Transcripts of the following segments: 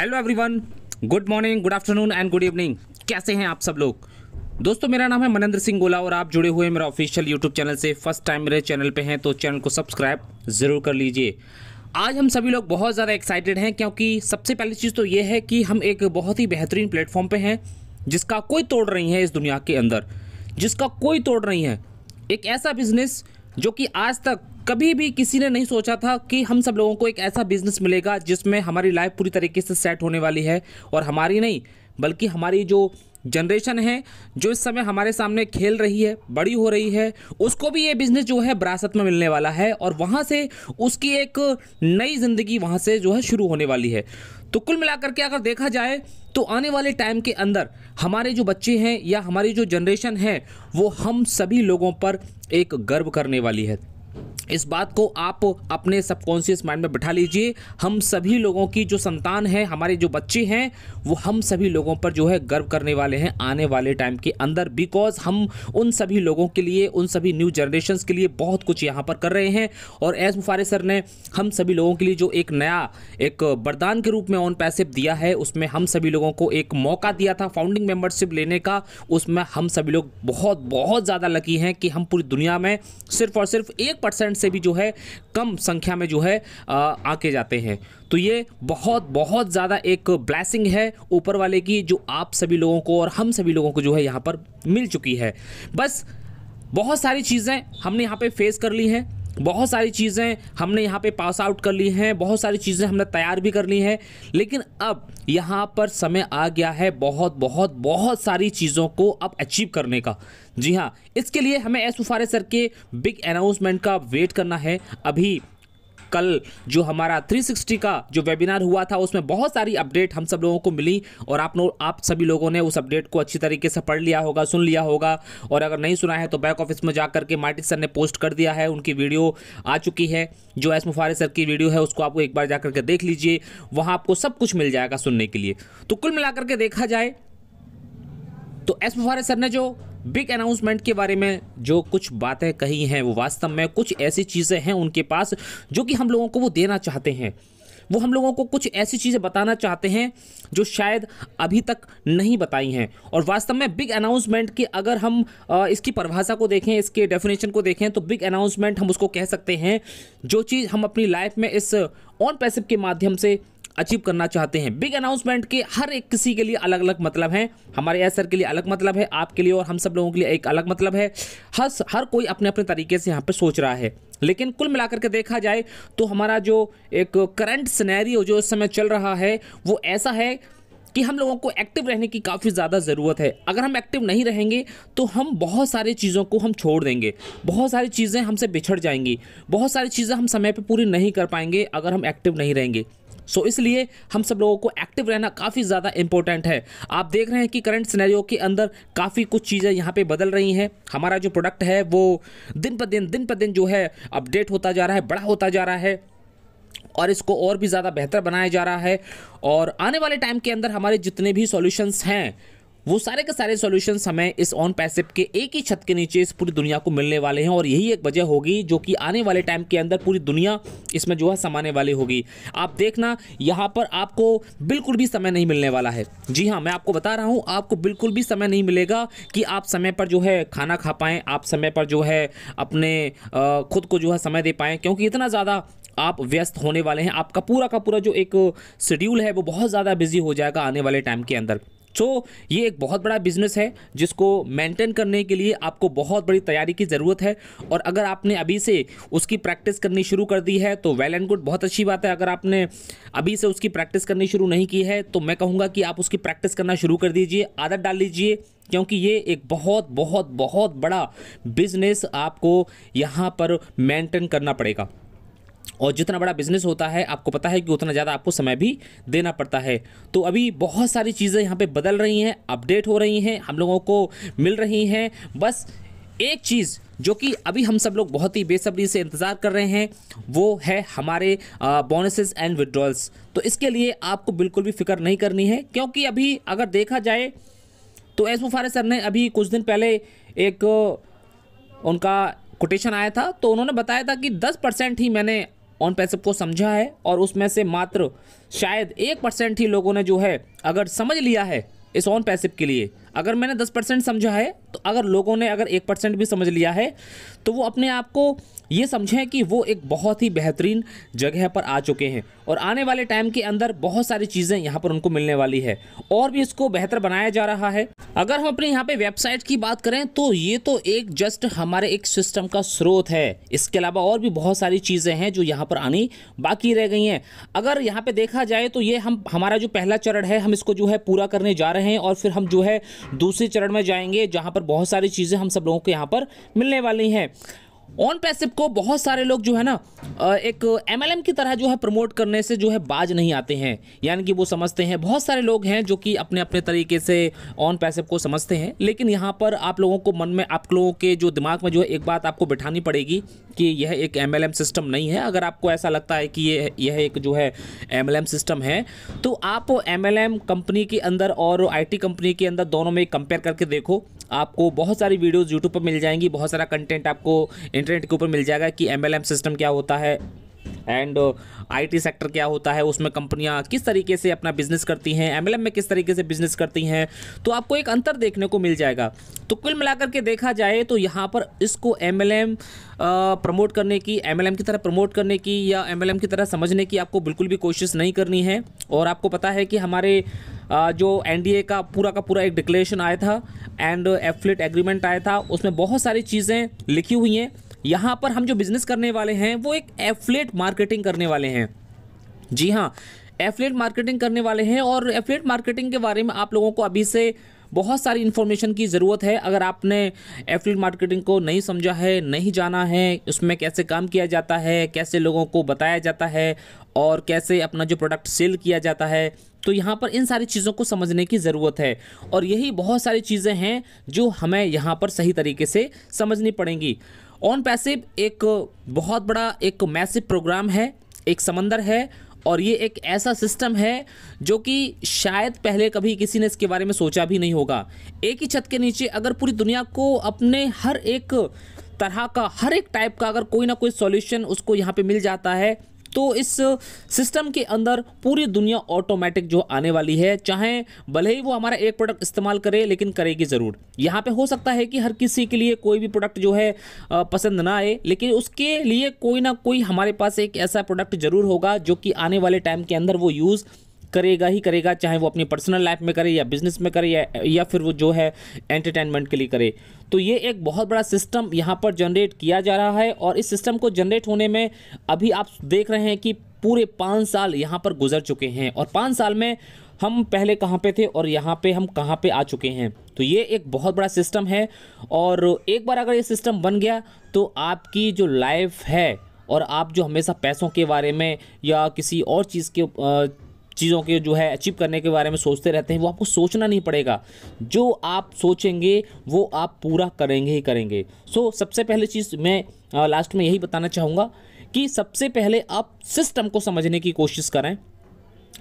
hello everyone good morning good afternoon and good evening कैसे हैं आप सब लोग दोस्तों मेरा नाम है मनेंद्र सिंह गोला और आप जुड़े हुए मेरा ऑफिशियल यूट्यूब चैनल से फर्स्ट टाइम मेरे चैनल पे हैं तो चैनल को सब्सक्राइब ज़रूर कर लीजिए आज हम सभी लोग बहुत ज़्यादा एक्साइटेड हैं क्योंकि सबसे पहली चीज़ तो ये है कि हम एक बहुत ही बेहतरीन प्लेटफॉर्म पर हैं जिसका कोई तोड़ नहीं है इस दुनिया के अंदर जिसका कोई तोड़ नहीं है एक ऐसा बिजनेस जो कि आज तक कभी भी किसी ने नहीं सोचा था कि हम सब लोगों को एक ऐसा बिजनेस मिलेगा जिसमें हमारी लाइफ पूरी तरीके से सेट होने वाली है और हमारी नहीं बल्कि हमारी जो जनरेशन है जो इस समय हमारे सामने खेल रही है बड़ी हो रही है उसको भी ये बिज़नेस जो है विरासत में मिलने वाला है और वहाँ से उसकी एक नई ज़िंदगी वहाँ से जो है शुरू होने वाली है तो कुल मिलाकर के अगर देखा जाए तो आने वाले टाइम के अंदर हमारे जो बच्चे हैं या हमारी जो जनरेशन है वो हम सभी लोगों पर एक गर्व करने वाली है इस बात को आप अपने सबकॉन्शियस माइंड में बिठा लीजिए हम सभी लोगों की जो संतान है हमारे जो बच्चे हैं वो हम सभी लोगों पर जो है गर्व करने वाले हैं आने वाले टाइम के अंदर बिकॉज हम उन सभी लोगों के लिए उन सभी न्यू जनरेशन के लिए बहुत कुछ यहाँ पर कर रहे हैं और एज मुफारे सर ने हम सभी लोगों के लिए जो एक नया एक वरदान के रूप में ऑन पैसे दिया है उसमें हम सभी लोगों को एक मौका दिया था फाउंडिंग मेम्बरशिप लेने का उसमें हम सभी लोग बहुत बहुत ज़्यादा लकी हैं कि हम पूरी दुनिया में सिर्फ और सिर्फ एक परसेंट से भी जो है कम संख्या में जो है आके जाते हैं तो ये बहुत बहुत ज़्यादा एक ब्लैसिंग है ऊपर वाले की जो आप सभी लोगों को और हम सभी लोगों को जो है यहाँ पर मिल चुकी है बस बहुत सारी चीज़ें हमने यहाँ पे फेस कर ली हैं बहुत सारी चीज़ें हमने यहाँ पे पास आउट कर ली हैं बहुत सारी चीज़ें हमने तैयार भी कर ली हैं लेकिन अब यहाँ पर समय आ गया है बहुत बहुत बहुत सारी चीज़ों को अब अचीव करने का जी हाँ इसके लिए हमें एस उफारे सर के बिग अनाउंसमेंट का वेट करना है अभी कल जो हमारा 360 का जो वेबिनार हुआ था उसमें बहुत सारी अपडेट हम सब लोगों को मिली और आप लोग आप सभी लोगों ने उस अपडेट को अच्छी तरीके से पढ़ लिया होगा सुन लिया होगा और अगर नहीं सुना है तो बैक ऑफिस में जा करके मार्टिक सर ने पोस्ट कर दिया है उनकी वीडियो आ चुकी है जो एस मुफारे सर की वीडियो है उसको आपको एक बार जा करके देख लीजिए वहाँ आपको सब कुछ मिल जाएगा सुनने के लिए तो कुल मिलाकर के देखा जाए तो एस मुफारे सर ने जो बिग अनाउंसमेंट के बारे में जो कुछ बातें कही हैं वो वास्तव में कुछ ऐसी चीज़ें हैं उनके पास जो कि हम लोगों को वो देना चाहते हैं वो हम लोगों को कुछ ऐसी चीज़ें बताना चाहते हैं जो शायद अभी तक नहीं बताई हैं और वास्तव में बिग अनाउंसमेंट की अगर हम इसकी परिभाषा को देखें इसके डेफिनेशन को देखें तो बिग अनाउंसमेंट हम उसको कह सकते हैं जो चीज़ हम अपनी लाइफ में इस ऑन पैसिव के माध्यम से अचीव करना चाहते हैं बिग अनाउंसमेंट के हर एक किसी के लिए अलग अलग मतलब हैं हमारे सर के लिए अलग मतलब है आपके लिए और हम सब लोगों के लिए एक अलग मतलब है हर हर कोई अपने अपने तरीके से यहाँ पर सोच रहा है लेकिन कुल मिलाकर के देखा जाए तो हमारा जो एक करंट सनैरी जो इस समय चल रहा है वो ऐसा है कि हम लोगों को एक्टिव रहने की काफ़ी ज़्यादा ज़रूरत है अगर हम एक्टिव नहीं रहेंगे तो हम बहुत सारी चीज़ों को हम छोड़ देंगे बहुत सारी चीज़ें हमसे बिछड़ जाएंगी बहुत सारी चीज़ें हम समय पर पूरी नहीं कर पाएंगे अगर हम एक्टिव नहीं रहेंगे सो इसलिए हम सब लोगों को एक्टिव रहना काफ़ी ज़्यादा इंपॉर्टेंट है आप देख रहे हैं कि करंट सिनेरियो के अंदर काफ़ी कुछ चीज़ें यहाँ पर बदल रही हैं हमारा जो प्रोडक्ट है वो दिन पर दिन दिन पर दिन जो है अपडेट होता जा रहा है बड़ा होता जा रहा है और इसको और भी ज़्यादा बेहतर बनाया जा रहा है और आने वाले टाइम के अंदर हमारे जितने भी सॉल्यूशंस हैं वो सारे के सारे सोल्यूशन हमें इस ऑन पैसिव के एक ही छत के नीचे इस पूरी दुनिया को मिलने वाले हैं और यही एक वजह होगी जो कि आने वाले टाइम के अंदर पूरी दुनिया इसमें जो है समाने वाली होगी आप देखना यहाँ पर आपको बिल्कुल भी समय नहीं मिलने वाला है जी हाँ मैं आपको बता रहा हूँ आपको बिल्कुल भी समय नहीं मिलेगा कि आप समय पर जो है खाना खा पाएँ आप समय पर जो है अपने खुद को जो है समय दे पाएँ क्योंकि इतना ज़्यादा आप व्यस्त होने वाले हैं आपका पूरा का पूरा जो एक शेड्यूल है वो बहुत ज़्यादा बिजी हो जाएगा आने वाले टाइम के अंदर सो so, ये एक बहुत बड़ा बिजनेस है जिसको मेंटेन करने के लिए आपको बहुत बड़ी तैयारी की ज़रूरत है और अगर आपने अभी से उसकी प्रैक्टिस करनी शुरू कर दी है तो वेल एंड गुड बहुत अच्छी बात है अगर आपने अभी से उसकी प्रैक्टिस करनी शुरू नहीं की है तो मैं कहूँगा कि आप उसकी प्रैक्टिस करना शुरू कर दीजिए आदत डाल लीजिए क्योंकि ये एक बहुत बहुत बहुत बड़ा बिजनेस आपको यहाँ पर मेंटेन करना पड़ेगा और जितना बड़ा बिजनेस होता है आपको पता है कि उतना ज़्यादा आपको समय भी देना पड़ता है तो अभी बहुत सारी चीज़ें यहाँ पे बदल रही हैं अपडेट हो रही हैं हम लोगों को मिल रही हैं बस एक चीज़ जो कि अभी हम सब लोग बहुत ही बेसब्री से इंतज़ार कर रहे हैं वो है हमारे बोनसेस एंड विड्रॉल्स तो इसके लिए आपको बिल्कुल भी फिक्र नहीं करनी है क्योंकि अभी अगर देखा जाए तो एस मुफारे सर ने अभी कुछ दिन पहले एक उनका कोटेशन आया था तो उन्होंने बताया था कि 10 परसेंट ही मैंने ऑन पैसिव को समझा है और उसमें से मात्र शायद एक परसेंट ही लोगों ने जो है अगर समझ लिया है इस ऑन पैसिप के लिए अगर मैंने दस परसेंट समझा है तो अगर लोगों ने अगर एक परसेंट भी समझ लिया है तो वो अपने आप को ये समझें कि वो एक बहुत ही बेहतरीन जगह पर आ चुके हैं और आने वाले टाइम के अंदर बहुत सारी चीज़ें यहाँ पर उनको मिलने वाली है और भी इसको बेहतर बनाया जा रहा है अगर हम अपने यहाँ पे वेबसाइट की बात करें तो ये तो एक जस्ट हमारे एक सिस्टम का स्रोत है इसके अलावा और भी बहुत सारी चीज़ें हैं जो यहाँ पर आनी बाकी रह गई हैं अगर यहाँ पर देखा जाए तो ये हम हमारा जो पहला चरण है हम इसको जो है पूरा करने जा रहे हैं और फिर हम जो है दूसरे चरण में जाएंगे जहाँ पर बहुत सारी चीज़ें हम सब लोगों को यहाँ पर मिलने वाली हैं ऑन पैसिव को बहुत सारे लोग जो है ना एक एम की तरह जो है प्रमोट करने से जो है बाज नहीं आते हैं यानी कि वो समझते हैं बहुत सारे लोग हैं जो कि अपने अपने तरीके से ऑन पैसिव को समझते हैं लेकिन यहाँ पर आप लोगों को मन में आप लोगों के जो दिमाग में जो है एक बात आपको बिठानी पड़ेगी कि यह एक एम सिस्टम नहीं है अगर आपको ऐसा लगता है कि ये यह एक जो है एम सिस्टम है तो आप एम कंपनी के अंदर और आई कंपनी के अंदर दोनों में कंपेयर करके देखो आपको बहुत सारी वीडियोस यूट्यूब पर मिल जाएंगी बहुत सारा कंटेंट आपको इंटरनेट के ऊपर मिल जाएगा कि एम सिस्टम क्या होता है एंड आईटी सेक्टर क्या होता है उसमें कंपनियां किस तरीके से अपना बिजनेस करती हैं एमएलएम में किस तरीके से बिजनेस करती हैं तो आपको एक अंतर देखने को मिल जाएगा तो कुल मिलाकर के देखा जाए तो यहाँ पर इसको एमएलएम प्रमोट करने की एमएलएम की तरह प्रमोट करने की या एमएलएम की तरह समझने की आपको बिल्कुल भी कोशिश नहीं करनी है और आपको पता है कि हमारे जो एन का पूरा का पूरा एक डिक्लेरेशन आया था एंड एफलेट एग्रीमेंट आया था उसमें बहुत सारी चीज़ें लिखी हुई हैं यहाँ पर हम जो बिज़नेस करने वाले हैं वो एक एफलेट मार्केटिंग करने वाले हैं जी हाँ एफलेट मार्केटिंग करने वाले हैं और एफलेट मार्केटिंग के बारे में आप लोगों को अभी से बहुत सारी इन्फॉर्मेशन की ज़रूरत है अगर आपने एफलेट मार्केटिंग को नहीं समझा है नहीं जाना है उसमें कैसे काम किया जाता है कैसे लोगों को बताया जाता है और कैसे अपना जो प्रोडक्ट सेल किया जाता है तो यहाँ पर इन सारी चीज़ों को समझने की ज़रूरत है और यही बहुत सारी चीज़ें हैं जो हमें यहाँ पर सही तरीके से समझनी पड़ेंगी ऑन पैसिव एक बहुत बड़ा एक मैसिव प्रोग्राम है एक समंदर है और ये एक ऐसा सिस्टम है जो कि शायद पहले कभी किसी ने इसके बारे में सोचा भी नहीं होगा एक ही छत के नीचे अगर पूरी दुनिया को अपने हर एक तरह का हर एक टाइप का अगर कोई ना कोई सॉल्यूशन उसको यहाँ पे मिल जाता है तो इस सिस्टम के अंदर पूरी दुनिया ऑटोमेटिक जो आने वाली है चाहे भले ही वो हमारा एक प्रोडक्ट इस्तेमाल करे लेकिन करेगी ज़रूर यहाँ पे हो सकता है कि हर किसी के लिए कोई भी प्रोडक्ट जो है पसंद ना आए लेकिन उसके लिए कोई ना कोई हमारे पास एक ऐसा प्रोडक्ट ज़रूर होगा जो कि आने वाले टाइम के अंदर वो यूज़ करेगा ही करेगा चाहे वो अपनी पर्सनल लाइफ में करे या बिजनेस में करे या, या फिर वो जो है एंटरटेनमेंट के लिए करे तो ये एक बहुत बड़ा सिस्टम यहाँ पर जनरेट किया जा रहा है और इस सिस्टम को जनरेट होने में अभी आप देख रहे हैं कि पूरे पाँच साल यहाँ पर गुजर चुके हैं और पाँच साल में हम पहले कहाँ पे थे और यहाँ पे हम कहाँ पे आ चुके हैं तो ये एक बहुत बड़ा सिस्टम है और एक बार अगर ये सिस्टम बन गया तो आपकी जो लाइफ है और आप जो हमेशा पैसों के बारे में या किसी और चीज़ के चीज़ों के जो है अचीव करने के बारे में सोचते रहते हैं वो आपको सोचना नहीं पड़ेगा जो आप सोचेंगे वो आप पूरा करेंगे ही करेंगे सो so, सबसे पहले चीज़ मैं लास्ट में यही बताना चाहूँगा कि सबसे पहले आप सिस्टम को समझने की कोशिश करें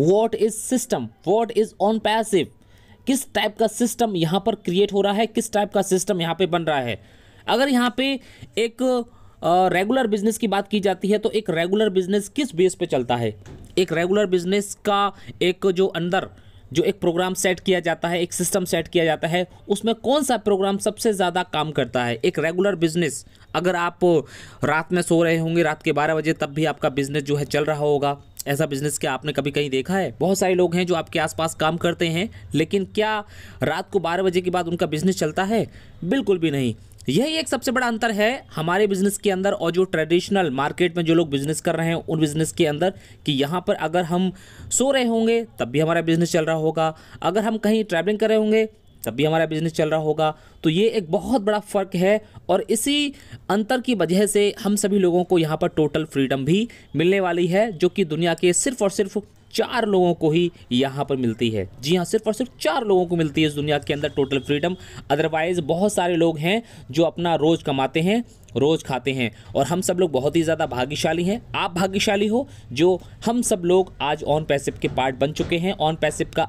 what is system what is Onpassive किस टाइप का सिस्टम यहाँ पर क्रिएट हो रहा है किस टाइप का सिस्टम यहाँ पे बन रहा है अगर यहाँ पे एक रेगुलर बिजनेस की बात की जाती है तो एक रेगुलर बिजनेस किस बेस पे चलता है एक रेगुलर बिजनेस का एक जो अंदर जो एक प्रोग्राम सेट किया जाता है एक सिस्टम सेट किया जाता है उसमें कौन सा प्रोग्राम सबसे ज़्यादा काम करता है एक रेगुलर बिजनेस अगर आप रात में सो रहे होंगे रात के बारह बजे तब भी आपका बिजनेस जो है चल रहा होगा ऐसा बिजनेस क्या आपने कभी कहीं देखा है बहुत सारे लोग हैं जो आपके आसपास काम करते हैं लेकिन क्या रात को बारह बजे के बाद उनका बिजनेस चलता है बिल्कुल भी नहीं यही एक सबसे बड़ा अंतर है हमारे बिजनेस के अंदर और जो ट्रेडिशनल मार्केट में जो लोग बिजनेस कर रहे हैं उन बिजनेस के अंदर कि यहाँ पर अगर हम सो रहे होंगे तब भी हमारा बिजनेस चल रहा होगा अगर हम कहीं ट्रैवलिंग कर रहे होंगे तब भी हमारा बिजनेस चल रहा होगा तो ये एक बहुत बड़ा फ़र्क है और इसी अंतर की वजह से हम सभी लोगों को यहाँ पर टोटल फ्रीडम भी मिलने वाली है जो कि दुनिया के सिर्फ और सिर्फ चार लोगों को ही यहाँ पर मिलती है जी हाँ सिर्फ और सिर्फ चार लोगों को मिलती है इस दुनिया के अंदर टोटल फ्रीडम अदरवाइज़ बहुत सारे लोग हैं जो अपना रोज़ कमाते हैं रोज़ खाते हैं और हम सब लोग बहुत ही ज़्यादा भाग्यशाली हैं आप भाग्यशाली हो जो हम सब लोग आज ऑन पैसिव के पार्ट बन चुके हैं ऑन पैसिव का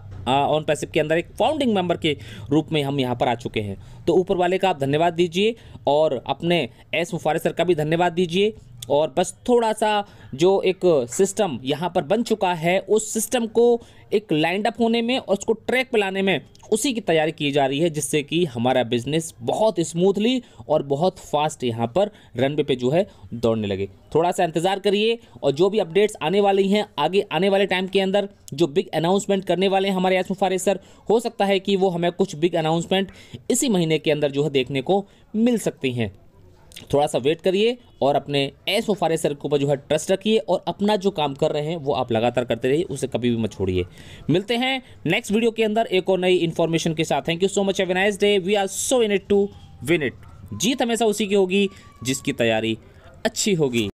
ऑन पैसिव के अंदर एक फाउंडिंग मेंबर के रूप में हम यहाँ पर आ चुके हैं तो ऊपर वाले का आप धन्यवाद दीजिए और अपने एस मुफारे सर का भी धन्यवाद दीजिए और बस थोड़ा सा जो एक सिस्टम यहाँ पर बन चुका है उस सिस्टम को एक लाइंड अप होने में और उसको ट्रैक पर लाने में उसी की तैयारी की जा रही है जिससे कि हमारा बिजनेस बहुत स्मूथली और बहुत फास्ट यहाँ पर रनवे पे जो है दौड़ने लगे थोड़ा सा इंतज़ार करिए और जो भी अपडेट्स आने वाली हैं आगे आने वाले टाइम के अंदर जो बिग अनाउंसमेंट करने वाले हैं हमारे यासम फारे सर हो सकता है कि वो हमें कुछ बिग अनाउंसमेंट इसी महीने के अंदर जो है देखने को मिल सकती हैं थोड़ा सा वेट करिए और अपने एस ओ फारे सर के ऊपर जो है ट्रस्ट रखिए और अपना जो काम कर रहे हैं वो आप लगातार करते रहिए उसे कभी भी मत छोड़िए मिलते हैं नेक्स्ट वीडियो के अंदर एक और नई इन्फॉर्मेशन के साथ thank you so much have nice day we are so in it to win it जीत हमेशा उसी की होगी जिसकी तैयारी अच्छी होगी